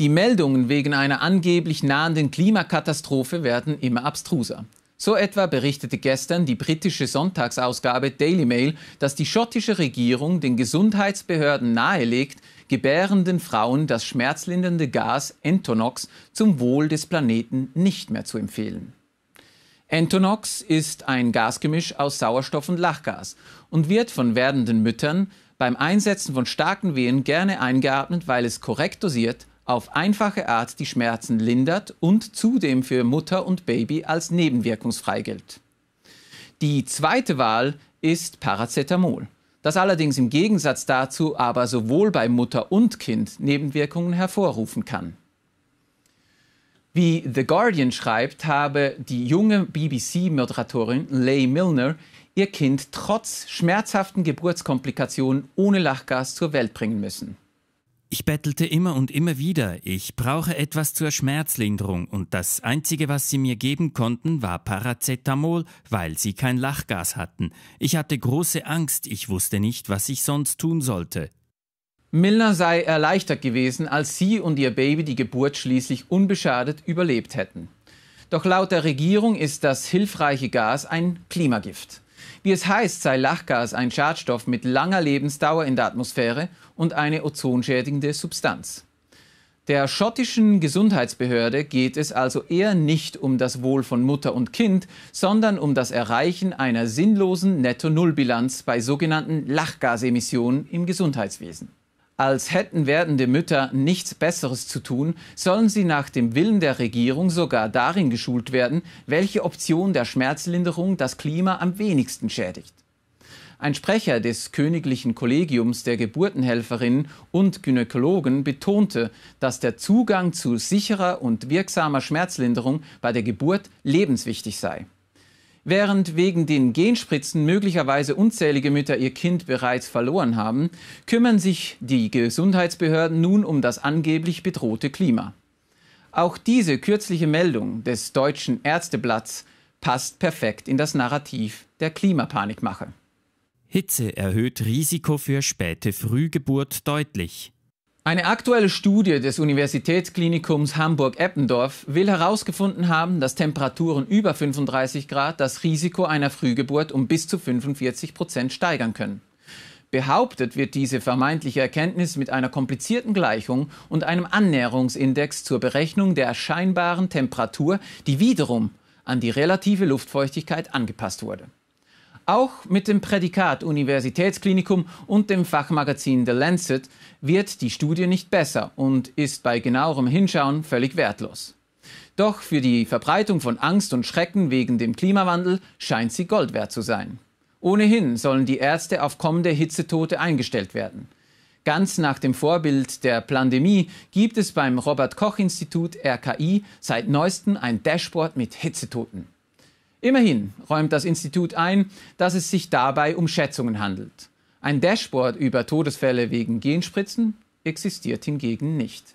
Die Meldungen wegen einer angeblich nahenden Klimakatastrophe werden immer abstruser. So etwa berichtete gestern die britische Sonntagsausgabe Daily Mail, dass die schottische Regierung den Gesundheitsbehörden nahelegt, gebärenden Frauen das schmerzlindernde Gas Entonox zum Wohl des Planeten nicht mehr zu empfehlen. Entonox ist ein Gasgemisch aus Sauerstoff und Lachgas und wird von werdenden Müttern beim Einsetzen von starken Wehen gerne eingeatmet, weil es korrekt dosiert auf einfache Art die Schmerzen lindert und zudem für Mutter und Baby als nebenwirkungsfrei gilt. Die zweite Wahl ist Paracetamol, das allerdings im Gegensatz dazu aber sowohl bei Mutter und Kind Nebenwirkungen hervorrufen kann. Wie The Guardian schreibt, habe die junge BBC-Moderatorin Leigh Milner ihr Kind trotz schmerzhaften Geburtskomplikationen ohne Lachgas zur Welt bringen müssen. Ich bettelte immer und immer wieder, ich brauche etwas zur Schmerzlinderung und das Einzige, was sie mir geben konnten, war Paracetamol, weil sie kein Lachgas hatten. Ich hatte große Angst, ich wusste nicht, was ich sonst tun sollte. Milner sei erleichtert gewesen, als sie und ihr Baby die Geburt schließlich unbeschadet überlebt hätten. Doch laut der Regierung ist das hilfreiche Gas ein Klimagift. Wie es heißt, sei Lachgas ein Schadstoff mit langer Lebensdauer in der Atmosphäre und eine ozonschädigende Substanz. Der schottischen Gesundheitsbehörde geht es also eher nicht um das Wohl von Mutter und Kind, sondern um das Erreichen einer sinnlosen Netto-Null-Bilanz bei sogenannten Lachgasemissionen im Gesundheitswesen. Als hätten werdende Mütter nichts Besseres zu tun, sollen sie nach dem Willen der Regierung sogar darin geschult werden, welche Option der Schmerzlinderung das Klima am wenigsten schädigt. Ein Sprecher des Königlichen Kollegiums der Geburtenhelferinnen und Gynäkologen betonte, dass der Zugang zu sicherer und wirksamer Schmerzlinderung bei der Geburt lebenswichtig sei. Während wegen den Genspritzen möglicherweise unzählige Mütter ihr Kind bereits verloren haben, kümmern sich die Gesundheitsbehörden nun um das angeblich bedrohte Klima. Auch diese kürzliche Meldung des deutschen Ärzteblatts passt perfekt in das Narrativ der Klimapanikmache. Hitze erhöht Risiko für späte Frühgeburt deutlich. Eine aktuelle Studie des Universitätsklinikums Hamburg-Eppendorf will herausgefunden haben, dass Temperaturen über 35 Grad das Risiko einer Frühgeburt um bis zu 45 Prozent steigern können. Behauptet wird diese vermeintliche Erkenntnis mit einer komplizierten Gleichung und einem Annäherungsindex zur Berechnung der scheinbaren Temperatur, die wiederum an die relative Luftfeuchtigkeit angepasst wurde. Auch mit dem Prädikat Universitätsklinikum und dem Fachmagazin The Lancet wird die Studie nicht besser und ist bei genauerem Hinschauen völlig wertlos. Doch für die Verbreitung von Angst und Schrecken wegen dem Klimawandel scheint sie Gold wert zu sein. Ohnehin sollen die Ärzte auf kommende Hitzetote eingestellt werden. Ganz nach dem Vorbild der Pandemie gibt es beim Robert Koch Institut RKI seit neuestem ein Dashboard mit Hitzetoten. Immerhin räumt das Institut ein, dass es sich dabei um Schätzungen handelt. Ein Dashboard über Todesfälle wegen Genspritzen existiert hingegen nicht.